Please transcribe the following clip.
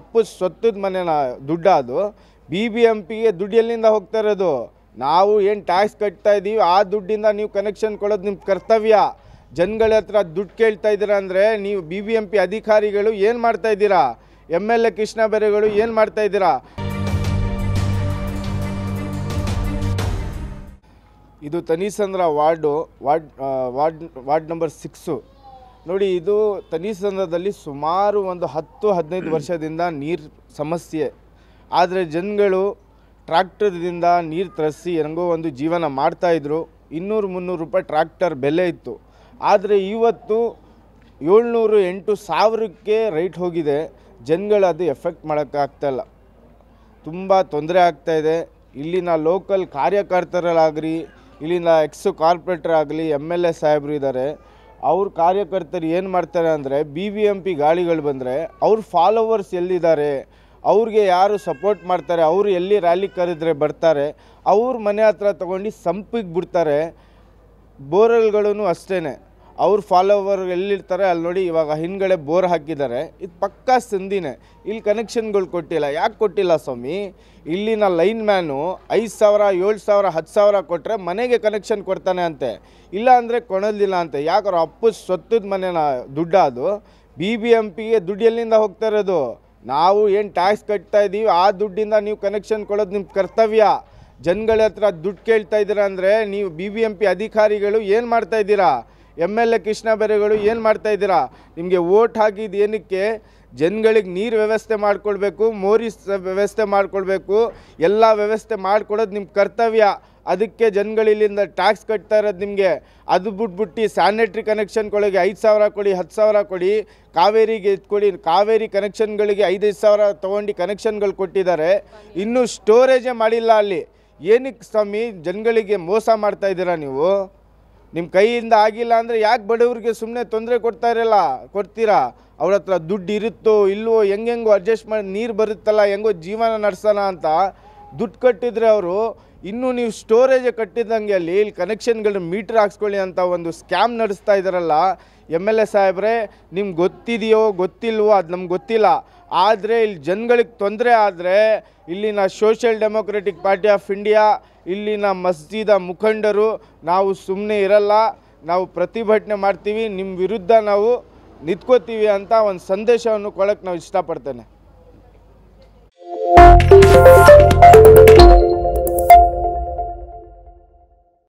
ಅಪ್ಪು ಸ್ವತ್ತದ ಮನೇನ ದುಡ್ಡ ಅದು ಬಿ ಬಿ ಎಂ ಪಿಗೆ ದುಡ್ಡು ಎಲ್ಲಿಂದ ಹೋಗ್ತಾ ಇರೋದು ನಾವು ಏನು ಟ್ಯಾಕ್ಸ್ ಕಟ್ತಾ ಇದ್ದೀವಿ ಆ ದುಡ್ಡಿಂದ ನೀವು ಕನೆಕ್ಷನ್ ಕೊಡೋದು ನಿಮ್ಮ ಕರ್ತವ್ಯ ಜನಗಳ ಹತ್ರ ದುಡ್ಡು ಕೇಳ್ತಾ ಇದ್ದೀರಾ ಅಂದರೆ ನೀವು ಬಿ ಬಿ ಎಂ ಪಿ ಅಧಿಕಾರಿಗಳು ಏನು ಮಾಡ್ತಾ ಇದ್ದೀರಾ ಎಮ್ ಎಲ್ ಎ ಕೃಷ್ಣ ಬೆರೆಗಳು ಏನು ಮಾಡ್ತಾ ಇದ್ದೀರಾ ಇದು Thanisandra ward ward ward ward number six ನೋಡಿ ಇದು ಸಂದರ್ಭದಲ್ಲಿ ಸುಮಾರು ಒಂದು ಹತ್ತು ಹದಿನೈದು ವರ್ಷದಿಂದ ನೀರು ಸಮಸ್ಯೆ ಆದರೆ ಜನಗಳು ಟ್ರ್ಯಾಕ್ಟರ್ದಿಂದ ನೀರು ತರಿಸಿ ಹೆಂಗೋ ಒಂದು ಜೀವನ ಮಾಡ್ತಾಯಿದ್ರು ಇನ್ನೂರು ಮುನ್ನೂರು ರೂಪಾಯಿ ಟ್ರ್ಯಾಕ್ಟರ್ ಬೆಲೆ ಇತ್ತು ಆದರೆ ಇವತ್ತು ಏಳ್ನೂರು ಎಂಟು ಸಾವಿರಕ್ಕೆ ರೈಟ್ ಹೋಗಿದೆ ಜನಗಳು ಅದು ಎಫೆಕ್ಟ್ ಮಾಡೋಕ್ಕಾಗ್ತಾಯಿಲ್ಲ ತುಂಬ ತೊಂದರೆ ಆಗ್ತಾಯಿದೆ ಇಲ್ಲಿನ ಲೋಕಲ್ ಕಾರ್ಯಕರ್ತರಲ್ಲಾಗಲಿ ಇಲ್ಲಿನ ಎಕ್ಸು ಕಾರ್ಪೊರೇಟರ್ ಆಗಲಿ ಎಮ್ ಎಲ್ ಎ ಸಾಹೇಬರು ಇದ್ದಾರೆ ಅವ್ರ ಕಾರ್ಯಕರ್ತರು ಏನು ಮಾಡ್ತಾರೆ ಅಂದರೆ ಬಿ ವಿ ಎಮ್ ಪಿ ಗಾಳಿಗಳು ಬಂದರೆ ಅವ್ರ ಫಾಲೋವರ್ಸ್ ಎಲ್ಲಿದ್ದಾರೆ ಅವ್ರಿಗೆ ಯಾರು ಸಪೋರ್ಟ್ ಮಾಡ್ತಾರೆ ಅವರು ಎಲ್ಲಿ ರ್ಯಾಲಿ ಕರೆದ್ರೆ ಬರ್ತಾರೆ ಅವ್ರ ಮನೆ ಹತ್ರ ತೊಗೊಂಡು ಸಂಪಿಗೆ ಬಿಡ್ತಾರೆ ಬೋರ್ವೆಲ್ಗಳೂ ಅಷ್ಟೇ ಅವ್ರ ಫಾಲೋವರ್ ಎಲ್ಲಿರ್ತಾರೆ ಅಲ್ಲಿ ನೋಡಿ ಇವಾಗ ಹಿಂದ್ಗಡೆ ಬೋರ್ ಹಾಕಿದ್ದಾರೆ ಇದು ಪಕ್ಕಾ ಸಿಂಧಿನೇ ಇಲ್ಲಿ ಕನೆಕ್ಷನ್ಗಳು ಕೊಟ್ಟಿಲ್ಲ ಯಾಕೆ ಕೊಟ್ಟಿಲ್ಲ ಸ್ವಾಮಿ ಇಲ್ಲಿನ ಲೈನ್ ಮ್ಯಾನು ಐದು ಸಾವಿರ ಏಳು ಸಾವಿರ ಹತ್ತು ಸಾವಿರ ಕೊಟ್ಟರೆ ಮನೆಗೆ ಕನೆಕ್ಷನ್ ಕೊಡ್ತಾನೆ ಅಂತೆ ಇಲ್ಲ ಅಂದರೆ ಅಂತೆ ಯಾಕೆ ಅಪ್ಪು ಸೊತ್ತದ ಮನೆನ ದುಡ್ಡ ಅದು ಬಿ ಬಿ ಎಮ್ ಪಿಗೆ ದುಡ್ಡು ಎಲ್ಲಿಂದ ಹೋಗ್ತಾ ಇರೋದು ನಾವು ಏನು ಟ್ಯಾಕ್ಸ್ ಕಟ್ತಾ ಇದ್ದೀವಿ ಆ ದುಡ್ಡಿಂದ ನೀವು ಕನೆಕ್ಷನ್ ಕೊಡೋದು ನಿಮ್ಮ ಕರ್ತವ್ಯ ಜನಗಳ ಹತ್ರ ದುಡ್ಡು ಕೇಳ್ತಾ ಇದ್ದೀರಾ ಅಂದರೆ ನೀವು ಬಿ ಬಿ ಎಮ್ ಪಿ ಅಧಿಕಾರಿಗಳು ಏನು ಮಾಡ್ತಾ ಇದ್ದೀರಾ ಎಮ್ ಎಲ್ ಎ ಕೃಷ್ಣ ಬೇರೆಗಳು ಏನು ಮಾಡ್ತಾಯಿದ್ದೀರಾ ನಿಮಗೆ ಓಟ್ ಹಾಕಿದ ಏನಕ್ಕೆ ಜನಗಳಿಗೆ ನೀರು ವ್ಯವಸ್ಥೆ ಮಾಡಿಕೊಡ್ಬೇಕು ಮೋರಿ ವ್ಯವಸ್ಥೆ ಮಾಡಿಕೊಡ್ಬೇಕು ಎಲ್ಲ ವ್ಯವಸ್ಥೆ ಮಾಡ್ಕೊಡೋದು ನಿಮ್ಮ ಕರ್ತವ್ಯ ಅದಕ್ಕೆ ಜನಗಳು ಟ್ಯಾಕ್ಸ್ ಕಟ್ತಾ ಇರೋದು ನಿಮಗೆ ಅದು ಬಿಟ್ಬಿಟ್ಟು ಸ್ಯಾನಿಟ್ರಿ ಕನೆಕ್ಷನ್ಗಳಿಗೆ ಐದು ಸಾವಿರ ಕೊಡಿ ಹತ್ತು ಸಾವಿರ ಕೊಡಿ ಕಾವೇರಿಗೆ ಎತ್ಕೊಡಿ ಕಾವೇರಿ ಕನೆಕ್ಷನ್ಗಳಿಗೆ ಐದೈದು ಸಾವಿರ ತೊಗೊಂಡು ಕನೆಕ್ಷನ್ಗಳು ಕೊಟ್ಟಿದ್ದಾರೆ ಇನ್ನೂ ಸ್ಟೋರೇಜೇ ಮಾಡಿಲ್ಲ ಅಲ್ಲಿ ಏನಕ್ಕೆ ಸ್ವಾಮಿ ಜನಗಳಿಗೆ ಮೋಸ ಮಾಡ್ತಾ ಇದ್ದೀರಾ ನೀವು ನಿಮ್ಮ ಕೈಯಿಂದ ಆಗಿಲ್ಲ ಅಂದರೆ ಯಾಕೆ ಬಡವ್ರಿಗೆ ಸುಮ್ಮನೆ ತೊಂದರೆ ಕೊಡ್ತಾ ಇರಲ್ಲ ಕೊಡ್ತೀರಾ ಅವ್ರ ಹತ್ರ ದುಡ್ಡು ಇರುತ್ತೋ ಇಲ್ವೋ ಹೆಂಗೆಂಗೋ ಅಡ್ಜಸ್ಟ್ ಮಾಡಿ ನೀರು ಬರುತ್ತಲ್ಲ ಹೆಂಗೋ ಜೀವನ ನಡೆಸೋಣ ಅಂತ ದುಡ್ಡು ಕಟ್ಟಿದರೆ ಅವರು ಇನ್ನು ನೀವು ಸ್ಟೋರೇಜ್ ಕಟ್ಟಿದಂಗೆ ಅಲ್ಲಿ ಇಲ್ಲಿ ಕನೆಕ್ಷನ್ಗಳ ಮೀಟ್ರ್ ಹಾಕ್ಸ್ಕೊಳ್ಳಿ ಅಂತ ಒಂದು ಸ್ಕ್ಯಾಮ್ ನಡೆಸ್ತಾ ಇದ್ದಾರಲ್ಲ ಎಮ್ ಎಲ್ ಎ ಸಾಹೇಬ್ರೆ ನಿಮ್ಗೆ ಗೊತ್ತಿದೆಯೋ ಗೊತ್ತಿಲ್ವೋ ಅದು ನಮ್ಗೆ ಗೊತ್ತಿಲ್ಲ ಆದರೆ ಇಲ್ಲಿ ಜನಗಳಿಗೆ ತೊಂದರೆ ಆದರೆ ಇಲ್ಲಿನ Social Democratic Party of India ಇಲ್ಲಿನ ಮಸ್ಜಿದ ಮುಖಂಡರು ನಾವು ಸುಮ್ಮನೆ ಇರಲ್ಲ ನಾವು ಪ್ರತಿಭಟನೆ ಮಾಡ್ತೀವಿ ನಿಮ್ಮ ವಿರುದ್ಧ ನಾವು ನಿಂತ್ಕೋತೀವಿ ಅಂತ ಒಂದು ಸಂದೇಶವನ್ನು ಕೊಡೋಕ್ಕೆ ನಾವು ಇಷ್ಟಪಡ್ತೇನೆ